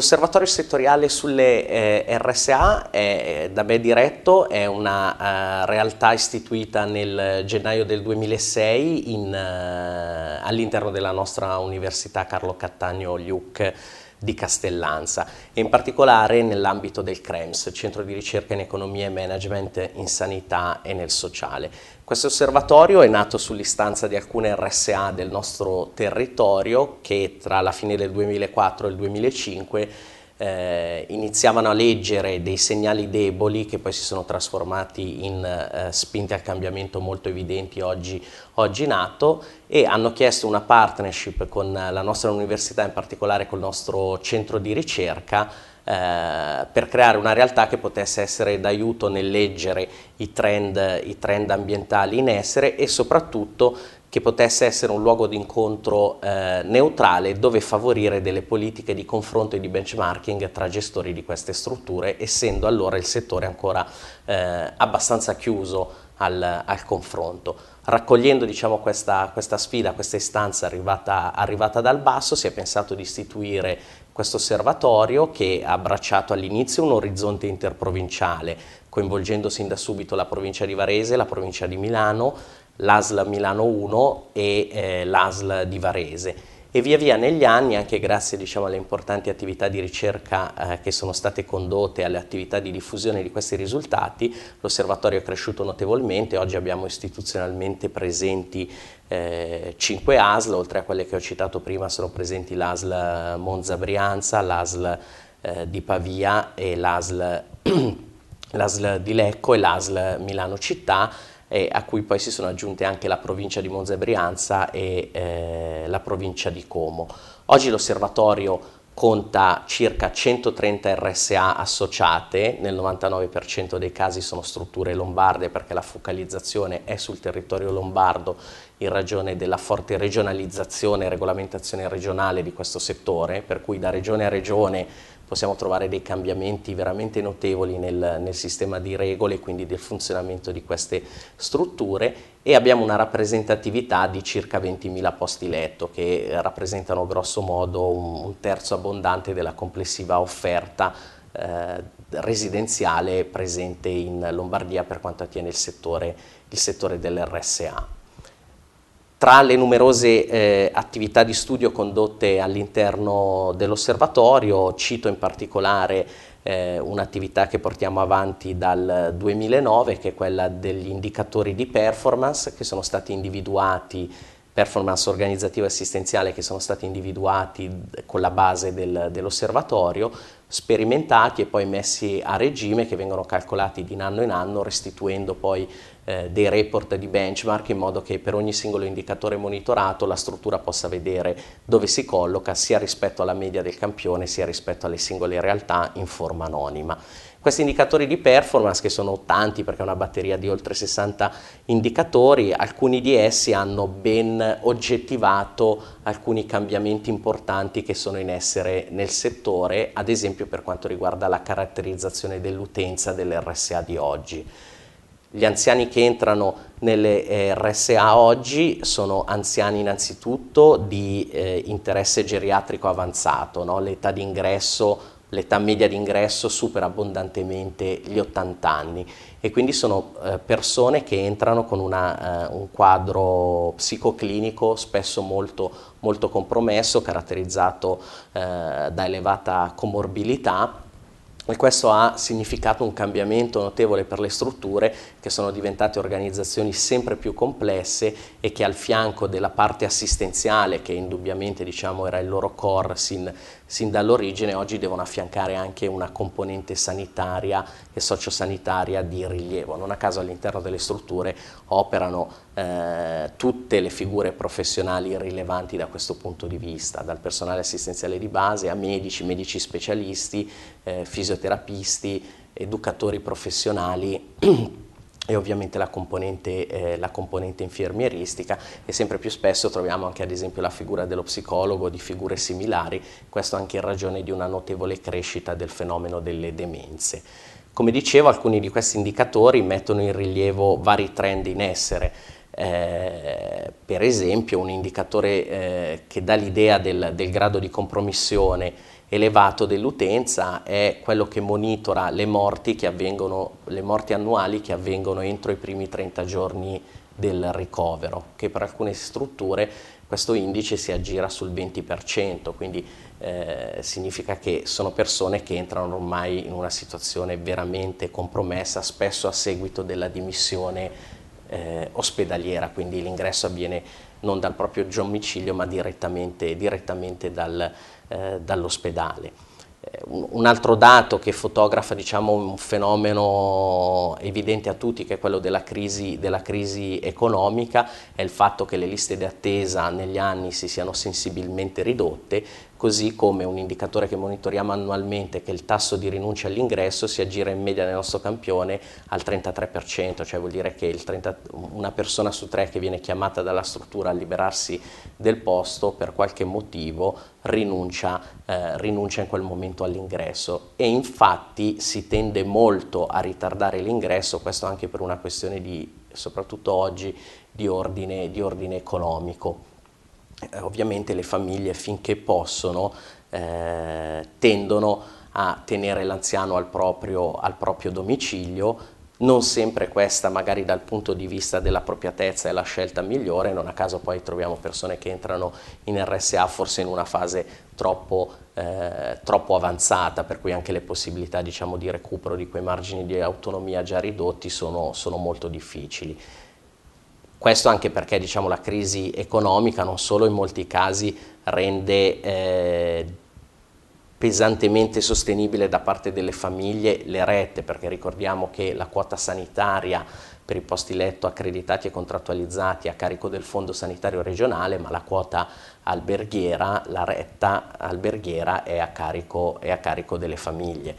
l'osservatorio settoriale sulle eh, RSA è eh, da me diretto, è una uh, realtà istituita nel gennaio del 2006 uh, eh, all'interno della nostra Università Carlo Cattaneo Liuc di Castellanza e in particolare nell'ambito del CREMS, Centro di ricerca in economia e management in sanità e nel sociale. Questo osservatorio è nato sull'istanza di alcune RSA del nostro territorio che tra la fine del 2004 e il 2005 eh, iniziavano a leggere dei segnali deboli che poi si sono trasformati in eh, spinte al cambiamento molto evidenti oggi, oggi in e hanno chiesto una partnership con la nostra università, in particolare col nostro centro di ricerca, eh, per creare una realtà che potesse essere d'aiuto nel leggere i trend, i trend ambientali in essere e soprattutto che potesse essere un luogo di incontro eh, neutrale dove favorire delle politiche di confronto e di benchmarking tra gestori di queste strutture, essendo allora il settore ancora eh, abbastanza chiuso al, al, confronto. Raccogliendo diciamo, questa, questa, sfida, questa istanza arrivata, arrivata dal basso, si è pensato di istituire questo osservatorio che ha abbracciato all'inizio un orizzonte interprovinciale, coinvolgendo sin da subito la provincia di Varese, la provincia di Milano, l'ASL Milano 1 e eh, l'ASL di Varese e via via negli anni, anche grazie diciamo, alle importanti attività di ricerca eh, che sono state condotte, e alle attività di diffusione di questi risultati, l'osservatorio è cresciuto notevolmente, oggi abbiamo istituzionalmente presenti eh, 5 ASL, oltre a quelle che ho citato prima sono presenti l'ASL Monza Brianza, l'ASL eh, di Pavia e l'ASL di Lecco e l'ASL Milano Città, eh, a cui poi si sono aggiunte anche la provincia di Monza e Brianza e eh, la provincia di Como. Oggi l'osservatorio conta circa 130 RSA associate, nel 99% dei casi sono strutture lombarde perché la focalizzazione è sul territorio lombardo in ragione della forte regionalizzazione e regolamentazione regionale di questo settore, per cui da regione a regione possiamo trovare dei cambiamenti veramente notevoli nel, nel sistema di regole, quindi del funzionamento di queste strutture e abbiamo una rappresentatività di circa 20.000 posti letto che rappresentano grosso modo un, un terzo abbondante della complessiva offerta eh, residenziale presente in Lombardia per quanto attiene il settore, il settore dell'RSA. Tra le numerose eh, attività di studio condotte all'interno dell'osservatorio, cito in particolare eh, un'attività che portiamo avanti dal 2009, che è quella degli indicatori di performance che sono stati individuati performance organizzativa e assistenziale che sono stati individuati eh, con la base del, dell'osservatorio, sperimentati e poi messi a regime che vengono calcolati di anno in anno restituendo poi eh, dei report di benchmark in modo che per ogni singolo indicatore monitorato la struttura possa vedere dove si colloca sia rispetto alla media del campione sia rispetto alle singole realtà in forma anonima. Questi indicatori di performance, che sono tanti perché è una batteria di oltre 60 indicatori, alcuni di essi hanno ben oggettivato alcuni cambiamenti importanti che sono in essere nel settore, ad esempio per quanto riguarda la caratterizzazione dell'utenza dell'RSA di oggi. Gli anziani che entrano nelle eh, RSA oggi sono anziani innanzitutto di eh, interesse geriatrico avanzato, no? l'età d'ingresso l'età media d'ingresso supera abbondantemente gli 80 anni e quindi sono eh, persone che entrano con una, eh, un quadro psicoclinico spesso molto, molto compromesso, caratterizzato eh, da elevata comorbilità e questo ha significato un cambiamento notevole per le strutture che sono diventate organizzazioni sempre più complesse e che al fianco della parte assistenziale, che indubbiamente diciamo, era il loro core sin, sin dall'origine, oggi devono affiancare anche una componente sanitaria e sociosanitaria di rilievo. Non a caso all'interno delle strutture operano eh, tutte le figure professionali rilevanti da questo punto di vista, dal personale assistenziale di base a medici, medici specialisti, eh, fisioterapisti, educatori professionali. e ovviamente la componente, eh, la componente, infermieristica e sempre più spesso troviamo anche ad esempio la figura dello psicologo di figure similari, questo anche in ragione di una notevole crescita del fenomeno delle demenze. Come dicevo alcuni di questi indicatori mettono in rilievo vari trend in essere, eh, per esempio un indicatore eh, che dà l'idea del, del grado di compromissione elevato dell'utenza è quello che monitora le morti, che le morti annuali che avvengono entro i primi 30 giorni del ricovero, che per alcune strutture questo indice si aggira sul 20%, quindi eh, significa che sono persone che entrano ormai in una situazione veramente compromessa, spesso a seguito della dimissione eh, ospedaliera, quindi l'ingresso avviene non dal proprio domicilio ma direttamente, direttamente dal, eh, dall'ospedale. Eh, un altro dato che fotografa diciamo, un fenomeno evidente a tutti, che è quello della crisi, della crisi, economica, è il fatto che le liste d'attesa negli anni si siano sensibilmente ridotte, così come un indicatore che monitoriamo annualmente, che è il tasso di rinuncia all'ingresso, si aggira in media nel nostro campione al 33%, cioè vuol dire che 30, una persona su tre che viene chiamata dalla struttura a liberarsi del posto per qualche motivo rinuncia, eh, rinuncia in quel momento all'ingresso e infatti si tende molto a ritardare l'ingresso, questo anche per una questione di, soprattutto oggi, di ordine, di ordine economico. Eh, ovviamente le famiglie finché possono eh, tendono a tenere l'anziano al proprio, al proprio domicilio non sempre questa magari dal punto di vista dell'appropriatezza è la scelta migliore, non a caso poi troviamo persone che entrano in RSA forse in una fase troppo, eh, troppo avanzata, per cui anche le possibilità diciamo, di recupero di quei margini di autonomia già ridotti sono, sono molto difficili. Questo anche perché diciamo, la crisi economica non solo in molti casi rende eh, pesantemente sostenibile da parte delle famiglie le rette, perché ricordiamo che la quota sanitaria per i posti letto accreditati e contrattualizzati a carico del Fondo Sanitario Regionale, ma la quota alberghiera, la retta alberghiera è a carico, è a carico delle famiglie.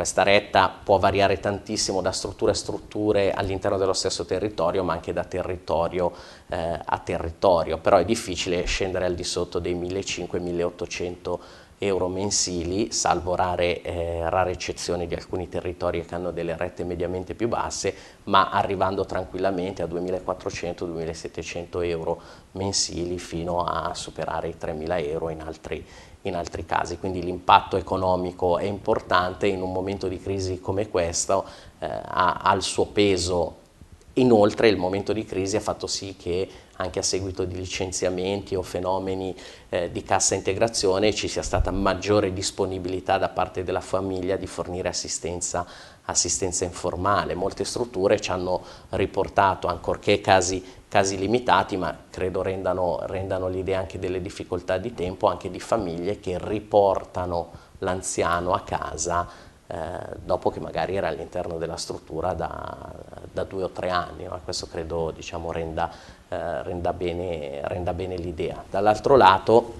Questa retta può variare tantissimo da strutture a strutture all'interno dello stesso territorio, ma anche da territorio eh, a territorio, però è difficile scendere al di sotto dei 1500-1800 euro mensili, salvo rare, eh, rare, eccezioni di alcuni territori che hanno delle rette mediamente più basse, ma arrivando tranquillamente a 2.400-2.700 euro mensili fino a superare i 3.000 euro in altri, territori in altri casi, quindi l'impatto economico è importante in un momento di crisi come questo, eh, ha, ha il suo peso Inoltre il momento di crisi ha fatto sì che anche a seguito di licenziamenti o fenomeni eh, di cassa integrazione ci sia stata maggiore disponibilità da parte della famiglia di fornire assistenza, assistenza informale. Molte strutture ci hanno riportato, ancorché casi casi limitati, ma credo rendano, rendano l'idea anche delle difficoltà di tempo, anche di famiglie che riportano l'anziano a casa eh, dopo che magari era all'interno della struttura da, da, due o tre anni. No? Questo credo diciamo, renda, eh, renda bene, renda bene l'idea. Dall'altro lato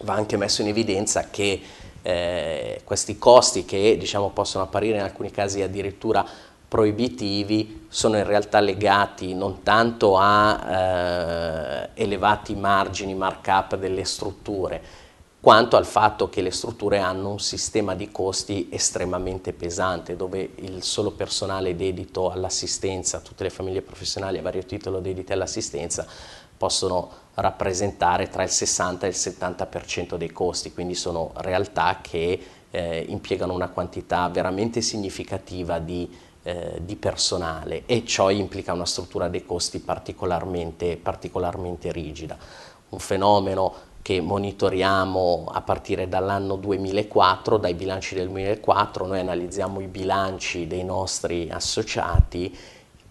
va anche messo in evidenza che eh, questi costi che diciamo, possono apparire in alcuni casi addirittura proibitivi sono in realtà legati non tanto a eh, elevati margini markup delle strutture, quanto al fatto che le strutture hanno un sistema di costi estremamente pesante, dove il solo personale dedito all'assistenza, tutte le famiglie professionali a vario titolo dedite all'assistenza, possono rappresentare tra il 60 e il 70% dei costi, quindi sono realtà che eh, impiegano una quantità veramente significativa di eh, di personale e ciò implica una struttura dei costi particolarmente, particolarmente rigida. Un fenomeno che monitoriamo a partire dall'anno 2004, dai bilanci del 2004, noi analizziamo i bilanci dei nostri associati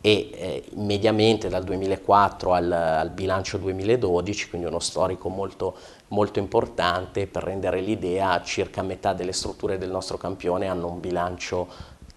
e eh, mediamente dal 2004 al, al, bilancio 2012, quindi uno storico molto, molto importante per rendere l'idea, circa metà delle strutture del nostro campione hanno un bilancio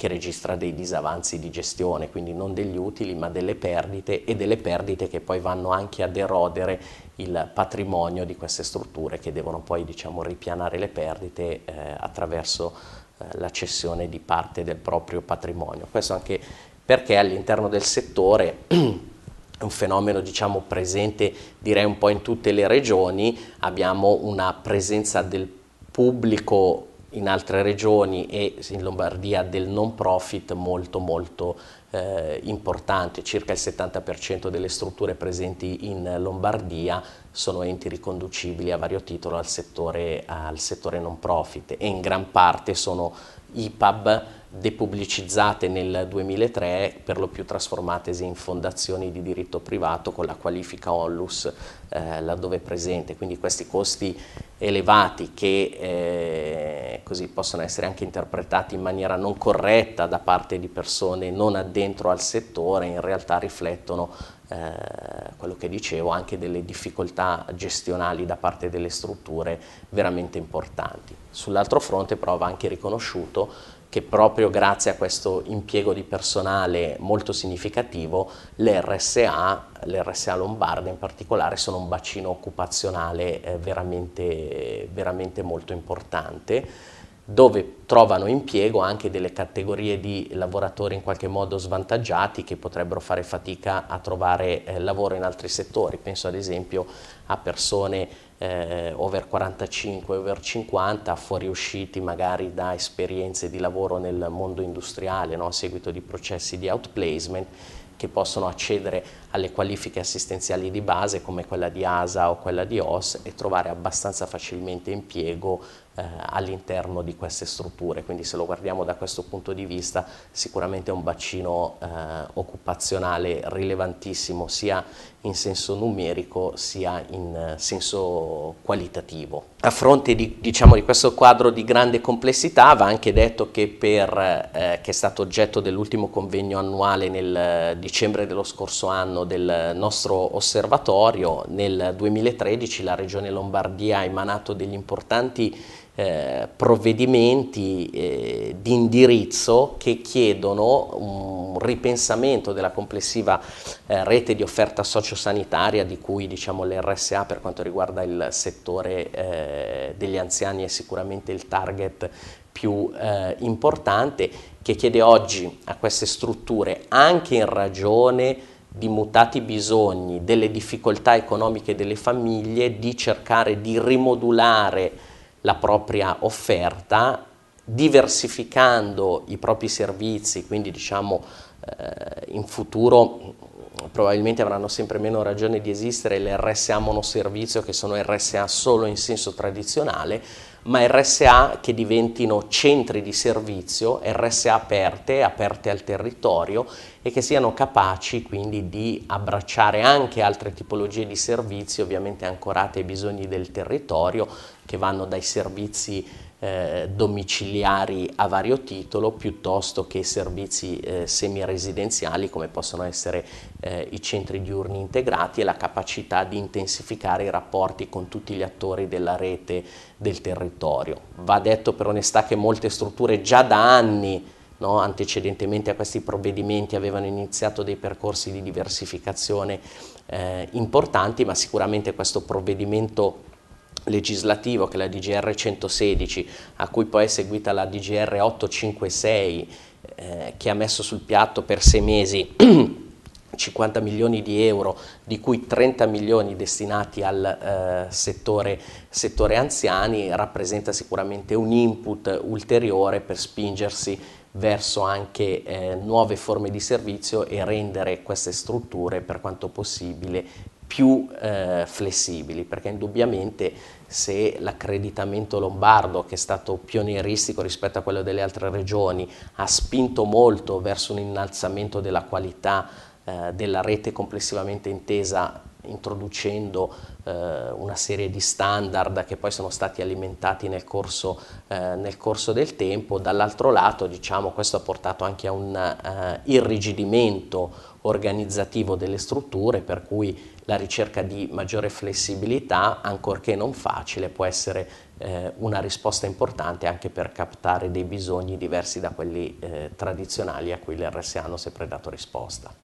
che registra dei disavanzi di gestione, quindi non degli utili ma delle perdite e delle perdite che poi vanno anche ad erodere il patrimonio di queste strutture che devono poi diciamo, ripianare le perdite eh, attraverso eh, la cessione di parte del proprio patrimonio. Questo anche perché all'interno del settore è un fenomeno diciamo, presente direi un po' in tutte le regioni, abbiamo una presenza del pubblico in altre regioni e in Lombardia del non profit molto molto eh, importante, circa il 70% delle strutture presenti in Lombardia sono enti riconducibili a vario titolo al settore, al settore non profit e in gran parte sono IPAB depubblicizzate nel 2003, per lo più trasformatesi in fondazioni di diritto privato con la qualifica onlus eh, laddove presente. Quindi questi costi elevati che eh, così possono essere anche interpretati in maniera non corretta da parte di persone non addentro al settore, in realtà riflettono eh, quello che dicevo, anche delle difficoltà gestionali da parte delle strutture veramente importanti. Sull'altro fronte però va anche riconosciuto che proprio grazie a questo impiego di personale molto significativo l'RSA, l'RSA Lombarda in particolare, sono un bacino occupazionale eh, veramente, veramente molto importante dove trovano impiego anche delle categorie di lavoratori in qualche modo svantaggiati che potrebbero fare fatica a trovare eh, lavoro in altri settori. Penso ad esempio a persone eh, over 45, over 50, fuoriusciti magari da esperienze di lavoro nel mondo industriale no? a seguito di processi di outplacement che possono accedere alle qualifiche assistenziali di base come quella di ASA o quella di OS e trovare abbastanza facilmente impiego eh, all'interno di queste strutture. Quindi se lo guardiamo da questo punto di vista sicuramente è un bacino eh, occupazionale rilevantissimo sia in senso numerico sia in eh, senso qualitativo. A fronte di, diciamo, di questo quadro di grande complessità va anche detto che, per, eh, che è stato oggetto dell'ultimo convegno annuale nel eh, dicembre dello scorso anno anno del nostro osservatorio, nel 2013 la Regione Lombardia ha emanato degli importanti eh, provvedimenti eh, di indirizzo che chiedono un ripensamento della complessiva eh, rete di offerta sociosanitaria di cui diciamo, l'RSA per quanto riguarda il settore eh, degli anziani è sicuramente il target più eh, importante che chiede oggi a queste strutture anche in ragione di mutati bisogni, delle difficoltà economiche delle famiglie, di cercare di rimodulare la propria offerta diversificando i propri servizi, quindi diciamo eh, in futuro mm, probabilmente avranno sempre meno ragione di esistere le RSA monoservizio che sono RSA solo in senso tradizionale, ma RSA che diventino centri di servizio, RSA aperte, aperte al territorio e che siano capaci quindi di abbracciare anche altre tipologie di servizi, ovviamente ancorate ai bisogni del territorio, che vanno dai servizi eh, domiciliari a vario titolo piuttosto che servizi eh, semiresidenziali come possono essere eh, i centri diurni integrati e la capacità di intensificare i rapporti con tutti gli attori della rete del territorio. Va detto per onestà che molte strutture già da anni No, antecedentemente a questi provvedimenti avevano iniziato dei percorsi di diversificazione eh, importanti, ma sicuramente questo provvedimento legislativo che è la DGR 116, a cui poi è seguita la DGR 856, eh, che ha messo sul piatto per sei mesi 50 milioni di euro, di cui 30 milioni destinati al eh, settore, settore anziani, rappresenta sicuramente un input ulteriore per spingersi verso anche eh, nuove forme di servizio e rendere queste strutture per quanto possibile più eh, flessibili, perché indubbiamente se l'accreditamento lombardo, che è stato pionieristico rispetto a quello delle altre regioni, ha spinto molto verso un innalzamento della qualità eh, della rete complessivamente intesa introducendo eh, una serie di standard che poi sono stati alimentati nel corso, eh, nel corso del tempo, dall'altro lato diciamo, questo ha portato anche a un eh, irrigidimento organizzativo delle strutture per cui la ricerca di maggiore flessibilità, ancorché non facile, può essere eh, una risposta importante anche per captare dei bisogni diversi da quelli eh, tradizionali a cui l'RSA hanno sempre dato risposta.